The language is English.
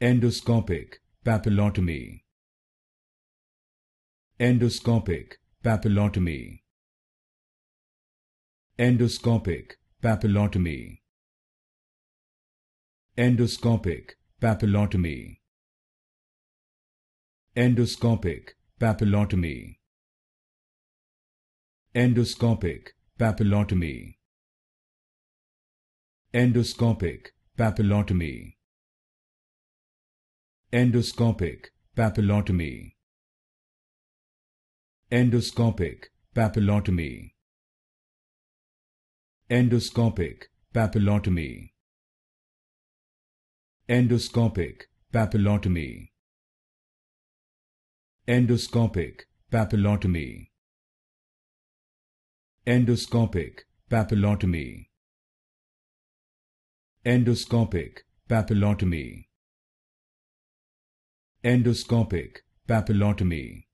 Endoscopic papillotomy. Endoscopic papillotomy. Endoscopic papillotomy. Endoscopic papillotomy. Endoscopic papillotomy. Endoscopic papillotomy. Endoscopic papillotomy. Endoscopic papillotomy. Endoscopic papillotomy. Endoscopic papillotomy. Endoscopic papillotomy. Endoscopic papillotomy. Endoscopic papillotomy. Endoscopic papillotomy endoscopic papillotomy